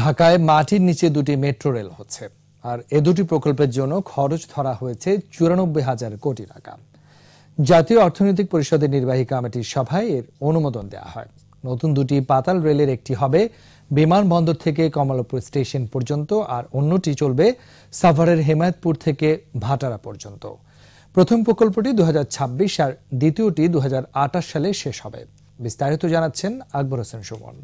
ঢাকায় মাটির নিচে দুটি মেট্রো রেল হচ্ছে আর এ দুটি প্রকল্পের জন্য খরচ ধরা হয়েছে চুরানব্বই হাজার কোটি টাকা জাতীয় অর্থনৈতিক পরিষদের নির্বাহী কমিটির সভায় এর অনুমোদন দেওয়া হয় নতুন দুটি পাতাল রেলের একটি হবে বিমানবন্দর থেকে কমলাপুর স্টেশন পর্যন্ত আর অন্যটি চলবে সাভারের হেমায়তপুর থেকে ভাটারা পর্যন্ত প্রথম প্রকল্পটি দু আর দ্বিতীয়টি দু সালে শেষ হবে বিস্তারিত জানাচ্ছেন আকবর হোসেন সুমন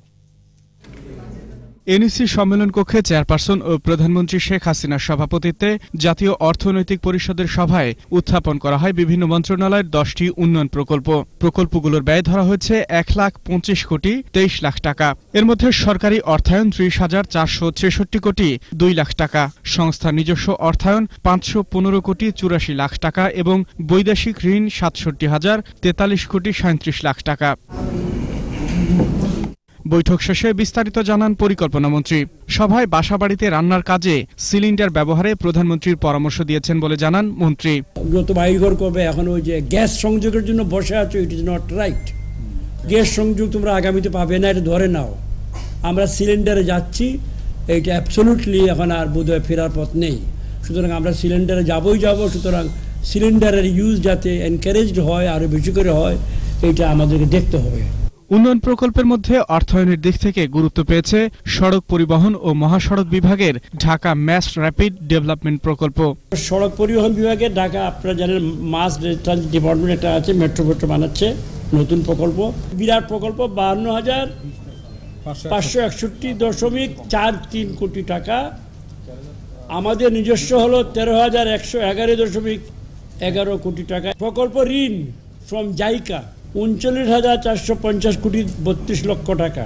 এনইসি সম্মেলন কক্ষে চেয়ারপারসন ও প্রধানমন্ত্রী শেখ হাসিনার সভাপতিত্বে জাতীয় অর্থনৈতিক পরিষদের সভায় উত্থাপন করা হয় বিভিন্ন মন্ত্রণালয়ের দশটি উন্নয়ন প্রকল্প প্রকল্পগুলোর ব্যয় ধরা হয়েছে এক লাখ পঁচিশ কোটি তেইশ লাখ টাকা এর মধ্যে সরকারি অর্থায়ন ত্রিশ হাজার চারশো ছেষট্টি কোটি দুই লাখ টাকা সংস্থার নিজস্ব অর্থায়ন পাঁচশো পনেরো কোটি চুরাশি লাখ টাকা এবং বৈদেশিক ঋণ সাতষট্টি হাজার তেতাল্লিশ কোটি সাঁত্রিশ লাখ টাকা বৈঠক শেষে বিস্তারিত জানান পরিকল্পনা মন্ত্রী সভায় বাসাবাড়িতে রান্নার কাজে সিলিন্ডার ব্যবহারে প্রধানমন্ত্রীর পরামর্শ দিয়েছেন বলে জানান মন্ত্রী অগ্রত বাইঘর করবে এখন ওই যে গ্যাস সংযোগের জন্য বসে আছো it is not right gas সংযোগ তোমরা আগামীতে পাবে না এটা ধরে নাও আমরা সিলিন্ডারে যাচ্ছি এইটা অ্যাবসলুটলি এখন আর বোধহয় ফেরার পথ নেই সুতরাং আমরা সিলিন্ডারে যাবই যাব সুতরাং সিলিন্ডারের ইউজ যাতে এনকারেজড হয় আরও বেশি করে হয় এইটা আমাদেরকে দেখতে হবে উন্নয়ন প্রকল্পের মধ্যে অর্থায়নের দিক থেকে গুরুত্ব পেয়েছে সড়ক পরিবহন ও মহাসড়ক বিভাগের ঢাকা ম্যাস র্যাপিড ডেভেলপমেন্ট প্রকল্প সড়ক পরিবহন বিভাগে ঢাকা আপনারা জানেন মাস ট্রানজিট ডিপার্টমেন্ট একটা আছে মেট্রো মেট্রো বানাচ্ছে নতুন প্রকল্প বিরাট প্রকল্প বাহান্ন হাজার পাঁচশো একষট্টি দশমিক চার তিন কোটি টাকা আমাদের নিজস্ব হল তেরো হাজার একশো এগারো দশমিক এগারো কোটি টাকা প্রকল্প ঋণ ফ্রম জাইকা উনচল্লিশ হাজার চারশো পঞ্চাশ কোটি বত্রিশ লক্ষ টাকা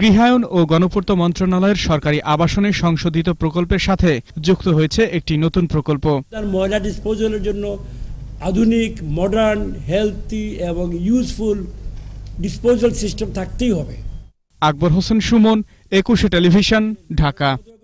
গৃহায়ন ও গণপূর্ত মন্ত্রণালয়ের সরকারি আবাসনে সংশোধিত প্রকল্পের সাথে যুক্ত হয়েছে একটি নতুন প্রকল্প তার ময়লা ডিসপোজালের জন্য আধুনিক মডার্ন হেলথি এবং ইউজফুল ডিসপোজাল সিস্টেম থাকতেই হবে আকবর হোসেন সুমন একুশে টেলিভিশন ঢাকা